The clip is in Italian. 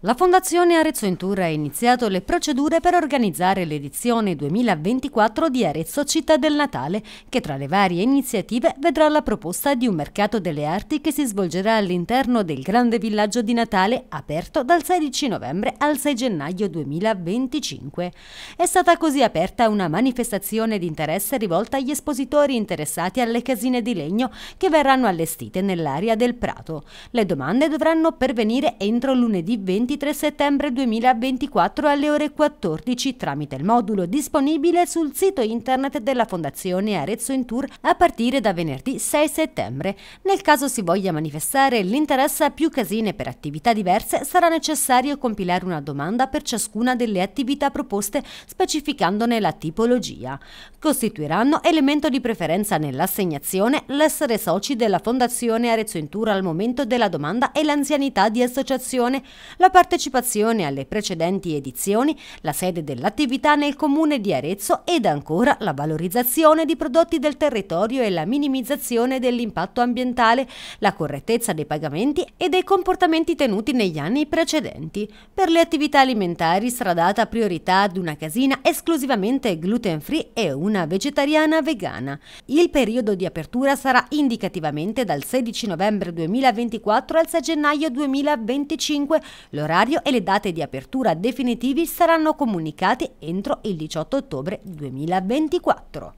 La Fondazione Arezzo in Tour ha iniziato le procedure per organizzare l'edizione 2024 di Arezzo Città del Natale, che tra le varie iniziative vedrà la proposta di un mercato delle arti che si svolgerà all'interno del grande villaggio di Natale aperto dal 16 novembre al 6 gennaio 2025. È stata così aperta una manifestazione di interesse rivolta agli espositori interessati alle casine di legno che verranno allestite nell'area del Prato. Le domande dovranno pervenire entro lunedì 20 23 settembre 2024 alle ore 14 tramite il modulo disponibile sul sito internet della Fondazione Arezzo in Tour a partire da venerdì 6 settembre. Nel caso si voglia manifestare l'interesse a più casine per attività diverse sarà necessario compilare una domanda per ciascuna delle attività proposte specificandone la tipologia. Costituiranno elemento di preferenza nell'assegnazione l'essere soci della Fondazione Arezzo in Tour al momento della domanda e l'anzianità di associazione. La partecipazione alle precedenti edizioni, la sede dell'attività nel comune di Arezzo ed ancora la valorizzazione di prodotti del territorio e la minimizzazione dell'impatto ambientale, la correttezza dei pagamenti e dei comportamenti tenuti negli anni precedenti. Per le attività alimentari sarà data priorità ad una casina esclusivamente gluten free e una vegetariana vegana. Il periodo di apertura sarà indicativamente dal 16 novembre 2024 al 6 gennaio 2025. L'orario l'orario e le date di apertura definitivi saranno comunicati entro il 18 ottobre 2024.